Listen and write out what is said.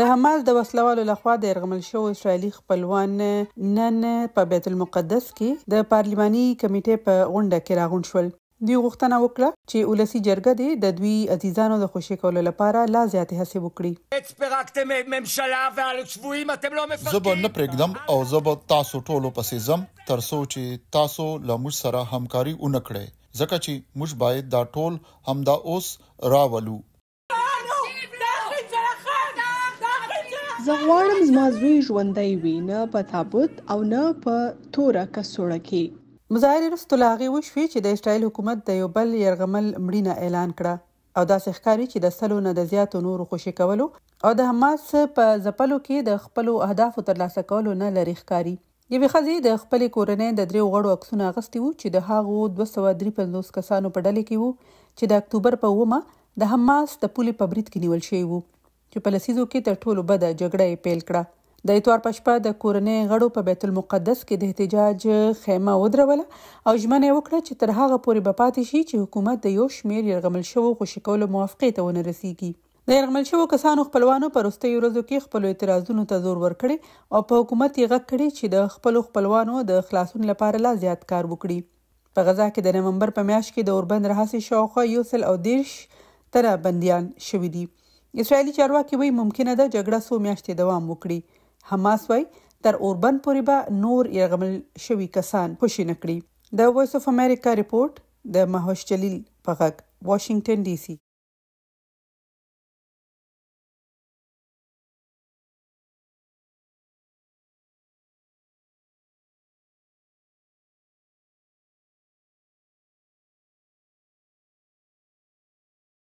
د حماس د وسلوالو لخوا د يرغمل شو اسرایلی خپلوان نن په بیت المقدس کې د پارلماني کمیټې په غونډه کې راغون شول دوی غوښتنه وکړه چې ولسی جرګه دی د دوی عزیزانو د خوشی کولو لپاره لا زیات هڅه وکړي زبر نه پرېږدم او زبر تاسو ټولو پسې زم ترسو چې تاسو لمر سره همکاري ونکړي ځکه چې موږ باید دا ټول همدا اوس راولو زه غواړم زما زوی ژوندۍ وي نه په تابوت او نه په توره کڅوړه کې مظاهره رسول هغه وشوي چې د اسرائیل حکومت د یو بل يرغمل مړینه اعلان کړه او دا ښکاری چې د سلو نه د زیاتو نورو خوشی کولو او د حماس په زپلو کې د خپل اهداف ترلاسه کولو نه لري ښکاری یوې خزي د خپل کورنۍ د دریو غړو عکسونه اغستې وو چې د هاغو 253 کسانو په ډلې کې وو چې د اکتوبر په 1 د حماس د پولي په بریټ کې نیول شوی وو چې په لسیزو کې تر ټولو بده جګړه یې پیل کړه د اتوار په شپه د کورنۍ غړو په بیت المقدس کې د احتجاج خیمه ودروله او ژمنه وکړه چې تر هغه پورې به پاتې شي چې حکومت د یو شمیر يرغمل شوو خوشی کولو موافقه ته ونرسیږي د يرغمل شوو کسانو خپلوانو پر وسته ورځو کې خپل اعتراضونو ته زور ورکړي او په حکومت یې غږ کړي چې د خپل خپلوانو د خلاصون لپاره لا زیات کار وکړي په غزا کې د نومبر په میاشت کې د اوربند رهاسي شاوخوا یو سل او دیرش تر بنديان شوې دي اسرایلی چارواکي وایي ممکنه ده جګړه سو میاشتې دوام وکړي حماس وایي تر اوربن پورې به نور یرغمل شوي کسان خوشي نکړي د وایس اف امریکا ریپورت د مهوش جلیل په غږ واشنگټن ډي سي